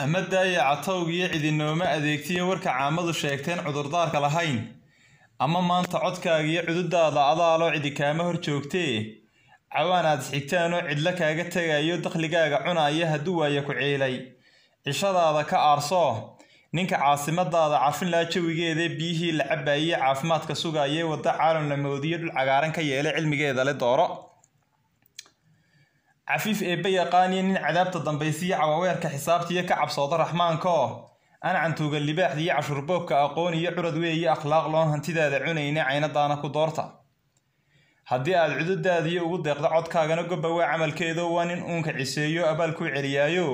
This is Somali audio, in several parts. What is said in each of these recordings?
ama daayaca tawgiyo cidinooma adeegtiyo warka caamadu sheegteen cudurdaarka lahayn ama maanta codkaaga iyo cududaada adaaloo cidi kaama hor joogtee cawaan aad isxigtaan oo cidla kaaga tegayo dakhligaaga cunaya hadduu waayo ku ciilay cishadaada ka aarsoo ninka caasimadaada cafinlaa jawigeedee biyihii la cabaayey caafimaadka sugaayee waddo caalam la moodiyo dhul cagaaran ka yeelay cilmigeeda le dooro cafiif eebbe yaqaaniyo nin cadaabta dambaysiiya cawaweerka xisaabtiiyo ka cabsooda raxmaankoo oo ancan tuuga libaaxda iyo cashuurboobka aqoon iyo curad weeye akhlaaq loon hantidaada cunayna caynadaana ku doorta haddii aad cududaadiyo ugu deeqda codkaagana gobba waa camalkeedo waa nin uunka ciseeyo abaal abaalkuu celiyaayo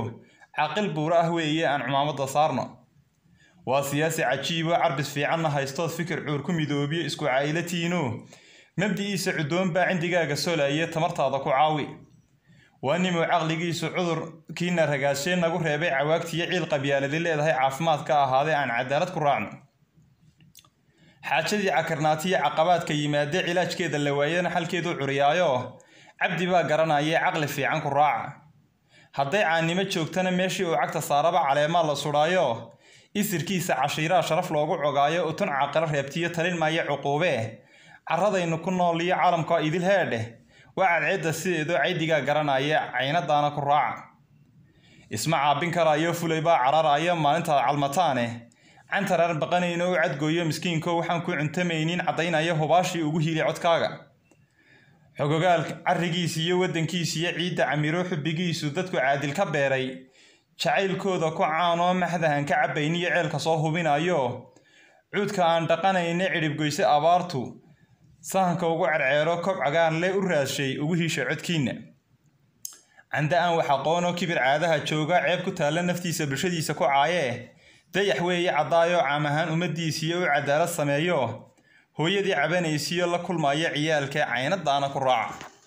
caqil buura ah weeye aan cumaamadda saarno waa siyaasi cajiibo carbis fiicanna haystood fikir cuur ku midoobiyo isku caa'ilatiino mabdi'iisa cudoonbaa cindigaaga solaaye tamartaada ku caawi waa waanimu caqligiisu cudurkiina ragaashee nagu reebay cawaagtiiyo ciil qabyaaladi leedahay caafimaad ka ahaadee aan cadaalad ku raacno xaajadii cakarnaatiyo caqabaadka yimaadee cilaajkeeda la waayana xalkeedu curiyaayo cabdi baa garanayee caqli fiican ku raaca hadday caanimo joogtana meeshii uu cagta saaraba caleemaa la sudhaayo isirkiisa cashiiraa sharaf loogu cogaayo utun caaqilo reebtiyo talin maayo cuquubee carradaynu ku nool iyo caalamka idil heedheh wacaad ceedda sideedoo caydigaa garanaya caynadaana ku raaca isma caabin karaayo fulaybaa cararaayo maalinta calmataane cantaraar baqanayno u cadgooyo miskiinko waxaan ku cuntamaynin caddaynaya hubaashii ugu hiilay codkaaga xogogaal carrigiis iyo waddankiisiyo ciidda camiro xubbigiisu dadku caadil ka beeray jacaylkooda ku caanoo maxdahan ka iyo ceelka soo hubinaayo cuudka aan dhaqanayna cidhibgoyse abaartu sahanka ugu cerceero kob cagaan le u raadshay ugu hiisha codkiinna canda aan wax aqoonoo kibir caadaha jooga ceeb ku taalla naftiisa bulshadiisa ku caayee dayax weeye caddaayoo caam ahaan ummaddiisiiyo u cadaalad sameeyo hooyadii cabanaysiiyo la kulmaya ciyaalka caynadaana ku raaca